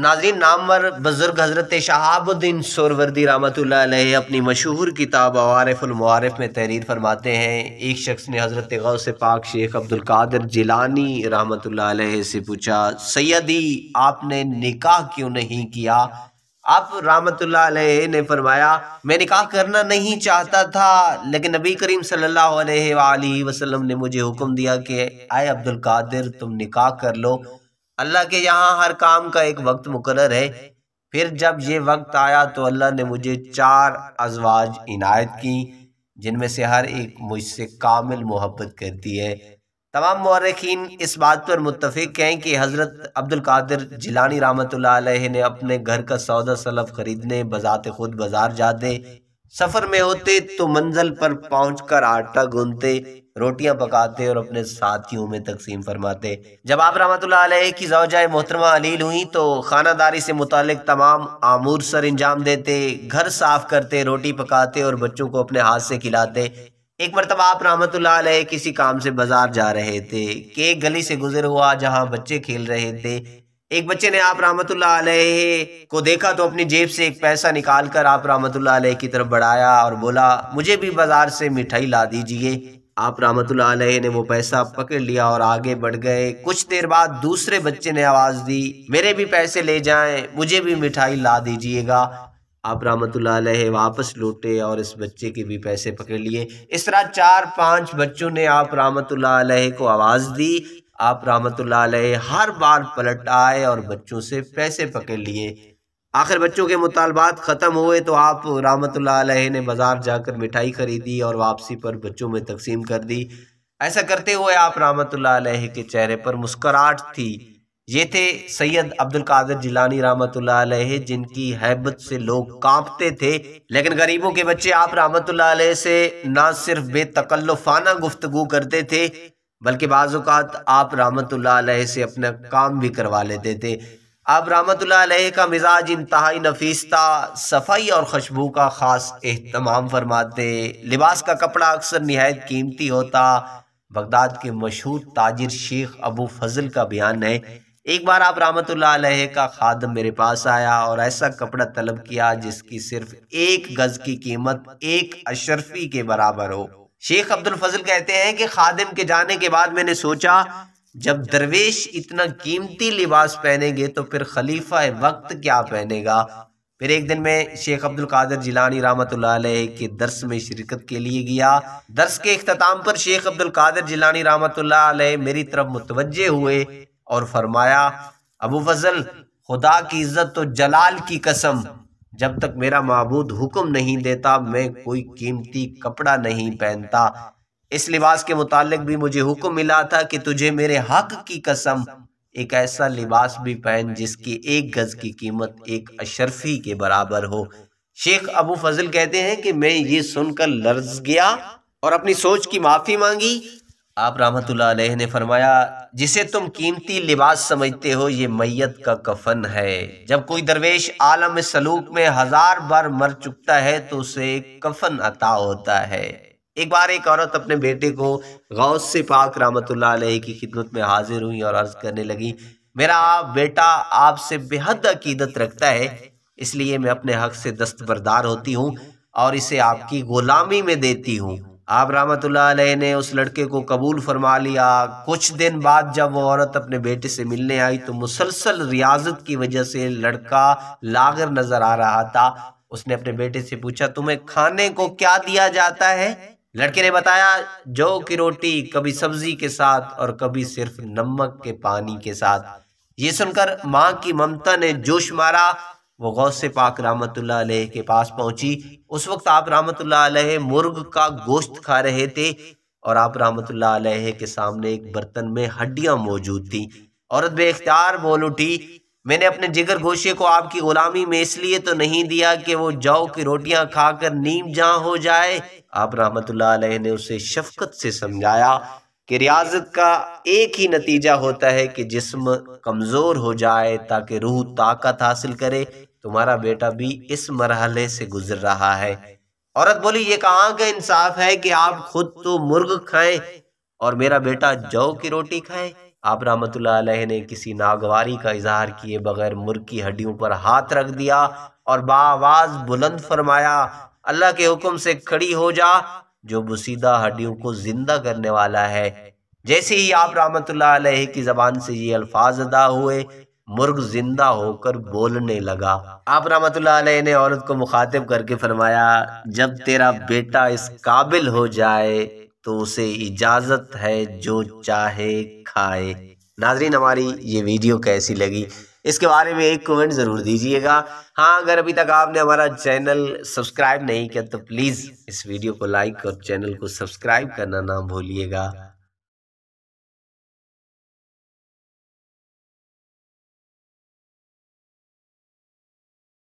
नाजरीन नामवर बुज़ुर्ग हज़रत शहाबुद्दीन सोरवर्दी रामत अपनी मशहूर किताब अवारफुलमारफ में तहरीर फरमाते हैं एक शख्स ने हज़रत गौ से पाक शेख अब्दुल्कादर जिलानी रहमत से पूछा सैदी आपने निकाह क्यों नहीं किया आप रामत ने फरमाया मैं निकाह करना नहीं चाहता था लेकिन नबी करीम सल्ला वसलम ने मुझे हुक्म दिया कि आए अब्दुल तुम निकाह कर लो अल्लाह के यहाँ हर काम का एक वक्त मुकर है फिर जब ये वक्त आया तो अल्लाह ने मुझे चार अजवाज इनायत की जिनमें से हर एक मुझसे कामिल मोहब्बत करती है तमाम मौरखीन इस बात पर मुतफिक हैं कि हज़रत अब्दुल कादिर जिलानी रामत ने अपने घर का सौदा सलफ खरीदने बजात खुद बाजार जाते सफर में होते तो मंजिल पर पहुंचकर आटा गूंथते रोटियां पकाते और अपने साथियों में तकसीम फरमाते जब आप रहमत की जौजाए मोहतरमा अलील हुई तो खानादारी से मुतालिक तमाम आमूर सर अंजाम देते घर साफ करते रोटी पकाते और बच्चों को अपने हाथ से खिलाते एक मरतबा आप रहमत किसी काम से बाजार जा रहे थे के गली से गुजर हुआ जहाँ बच्चे खेल रहे थे एक बच्चे ने आप रहमतुल्लाह अलैह को देखा तो अपनी जेब से एक पैसा निकाल कर आप रहमतुल्लाह अलैह की तरफ बढ़ाया और बोला मुझे भी बाजार से मिठाई ला दीजिए आप रहमतुल्लाह अलैह ने वो पैसा पकड़ लिया और आगे बढ़ गए कुछ देर बाद दूसरे बच्चे ने आवाज़ दी मेरे भी पैसे ले जाए मुझे भी मिठाई ला दीजिएगा आप रहमतुल्लाह अलैह वापस लौटे और इस बच्चे के भी पैसे पकड़ लिए इस तरह चार पांच बच्चों ने आप रहमतुल्लाह अलैह को आवाज़ दी आप रामत हर बार पलट आए और बच्चों से पैसे पकड़ लिए आखिर बच्चों के मुतालबात ख़त्म हुए तो आप रामत ने बाज़ार जाकर मिठाई खरीदी और वापसी पर बच्चों में तकसीम कर दी ऐसा करते हुए आप रामत के चेहरे पर मुस्कराहट थी ये थे सैयद अब्दुल कादर जिलानी रामत जिनकी हैबत से लोग कांपते थे लेकिन गरीबों के बच्चे आप रामत से ना सिर्फ बेतकल्लफाना गुफ्तगु करते थे बल्कि बाज़ात आप रामत से अपना काम भी करवा लेते थे आप रामत का मिजाज इंतहाई नफीस था सफाई और खुशबू का ख़ास अहतमाम फरमाते लिबास का कपड़ा अक्सर नहायत कीमती होता बगदाद के मशहूर ताजिर शेख अबू फजल का बयान है एक बार आप रामत का खादम मेरे पास आया और ऐसा कपड़ा तलब किया जिसकी सिर्फ एक गज़ की कीमत एक अशरफी के बराबर हो शेख अब्दुल फजल कहते हैं कि खादिम के जाने के बाद मैंने सोचा जब दरवेश इतना कीमती लिबास पहनेंगे तो फिर खलीफा वक्त क्या पहनेगा फिर एक दिन मैं शेख अब्दुल कादर जिलानी रामत के दर्स में शिरकत के लिए गया दर्स के अख्ताम पर शेख अब्दुल कादर जिलानी रामत मेरी तरफ मुतवजे हुए और फरमाया अबू फजल खुदा की इज्जत तो जलाल की कसम जब तक मेरा महबूद हुक्म नहीं देता मैं कोई कीमती कपड़ा नहीं पहनता इस लिबास के मुतालिक भी मुझे हुक्म मिला था कि तुझे मेरे हक की कसम एक ऐसा लिबास भी पहन जिसकी एक गज की कीमत एक अशरफी के बराबर हो शेख अबू फजल कहते हैं कि मैं ये सुनकर लर्ज गया और अपनी सोच की माफी मांगी आप रहमत ने फरमाया जिसे तुम कीमती लिबास समझते हो ये मैयत का कफन है जब कोई दरवेश आलम सलूक में हजार बार मर चुकता है तो उसे कफन अता होता है एक बार एक औरत अपने बेटे को गौस से पाक रहमत की खिदमत में हाजिर हुई और अर्ज करने लगी मेरा आप बेटा आपसे बेहद अकीदत रखता है इसलिए मैं अपने हक से दस्तबरदार होती हूँ और इसे आपकी गुलामी में देती हूँ आप रामत ने उस लड़के को कबूल फरमा लिया कुछ दिन बाद जब वो औरत अपने बेटे से मिलने आई तो मुसलसल रियाजत की वजह से लड़का लागर नज़र आ रहा था उसने अपने बेटे से पूछा तुम्हें खाने को क्या दिया जाता है लड़के ने बताया जो की रोटी कभी सब्जी के साथ और कभी सिर्फ नमक के पानी के साथ ये सुनकर माँ की ममता ने जोश मारा वो से पाक रामत के पास पहुंची उस वक्त आप रामत मुर्ग का गोश्त खा रहे थे और आप रामत के सामने एक बर्तन में हड्डियां मौजूद थी औरत बेख्तियार बोल उठी मैंने अपने जिगर गोशे को आपकी गुलामी में इसलिए तो नहीं दिया कि वो जौ की रोटियां खाकर नीम जहां हो जाए आप रहमत ने उसे शफकत से समझाया कि रियाजत का एक ही नतीजा होता है कि जिस्म कमज़ोर हो जाए ताकि रूह ताकत हासिल करे तुम्हारा बेटा भी इस मरहले से गुजर रहा है औरत बोली ये कहाँ का इंसाफ है कि आप खुद तो मुर्ग खाएं और मेरा बेटा जौ की रोटी खाए आप रामत ने किसी नागवारी का इजहार किए बगैर मुर्ग की हड्डियों पर हाथ रख दिया और बावाज बुलंद फरमाया अल्लाह के हुक्म से खड़ी हो जा जो बुसीदा हड्डियों को ज़िंदा करने वाला है जैसे ही आप रामत की ज़बान से ये अल्फाज अदा हुए मुर्ग जिंदा होकर बोलने लगा आप रामत ने औरत को मुखातिब करके फरमाया जब तेरा बेटा इस काबिल हो जाए तो उसे इजाज़त है जो चाहे खाए नाजरीन हमारी ये वीडियो कैसी लगी इसके बारे में एक कमेंट ज़रूर दीजिएगा हाँ अगर अभी तक आपने हमारा चैनल सब्सक्राइब नहीं किया तो प्लीज़ इस वीडियो को लाइक और चैनल को सब्सक्राइब करना ना भूलिएगा